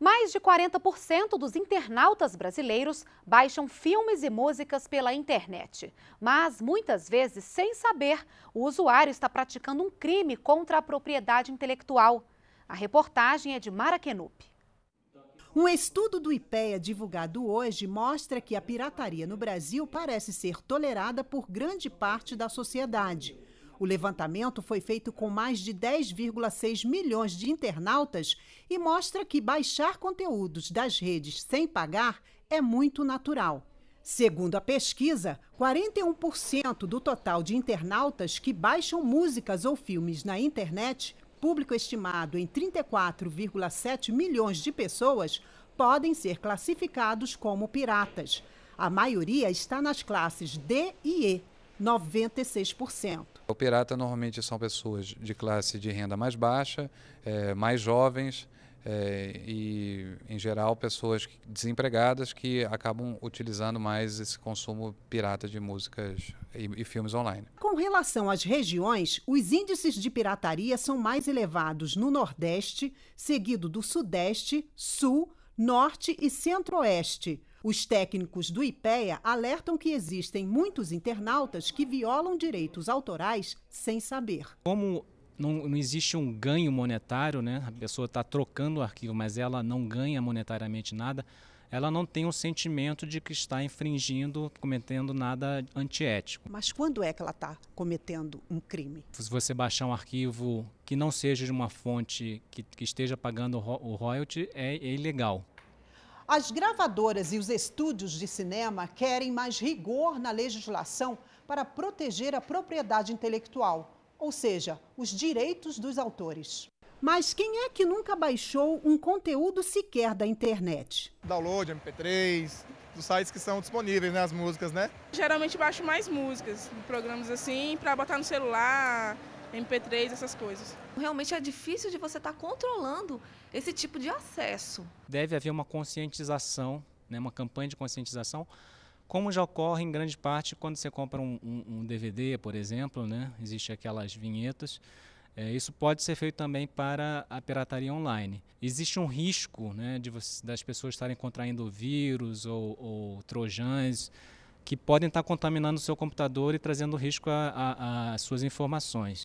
Mais de 40% dos internautas brasileiros baixam filmes e músicas pela internet. Mas, muitas vezes, sem saber, o usuário está praticando um crime contra a propriedade intelectual. A reportagem é de Mara Kenup. Um estudo do IPEA divulgado hoje mostra que a pirataria no Brasil parece ser tolerada por grande parte da sociedade. O levantamento foi feito com mais de 10,6 milhões de internautas e mostra que baixar conteúdos das redes sem pagar é muito natural. Segundo a pesquisa, 41% do total de internautas que baixam músicas ou filmes na internet, público estimado em 34,7 milhões de pessoas, podem ser classificados como piratas. A maioria está nas classes D e E, 96%. O pirata normalmente são pessoas de classe de renda mais baixa, é, mais jovens. É, e, em geral, pessoas desempregadas que acabam utilizando mais esse consumo pirata de músicas e, e, filmes online. Com relação às regiões, os índices de pirataria são mais elevados no Nordeste, seguido do Sudeste, Sul, Norte e Centro-Oeste. Os técnicos do IPEA alertam que existem muitos internautas que violam direitos autorais sem saber. Como não, não, existe um ganho monetário, né? A pessoa está trocando o arquivo, mas ela não ganha monetariamente nada. Ela não tem o sentimento de que está infringindo, cometendo nada antiético. Mas quando é que ela está cometendo um crime? Se você baixar um arquivo que não seja de uma fonte que, que esteja pagando o royalty, é, é ilegal. As gravadoras e os estúdios de cinema querem mais rigor na legislação para proteger a propriedade intelectual, ou seja, os direitos dos autores. Mas quem é que nunca baixou um conteúdo sequer da internet? Download, MP3, dos sites que são disponíveis, né, as músicas, né? Geralmente baixo mais músicas, programas assim, para botar no celular, MP3, essas coisas. Realmente é difícil de você estar tá controlando esse tipo de acesso. Deve haver uma conscientização, né, uma campanha de conscientização, como já ocorre em grande parte quando você compra um, um, um DVD, por exemplo, né? Existe aquelas vinhetas. É, isso pode ser feito também para a pirataria online. Existe um risco né, de você, das pessoas estarem contraindo vírus ou, ou, trojans que podem estar contaminando o seu computador e trazendo risco às suas informações.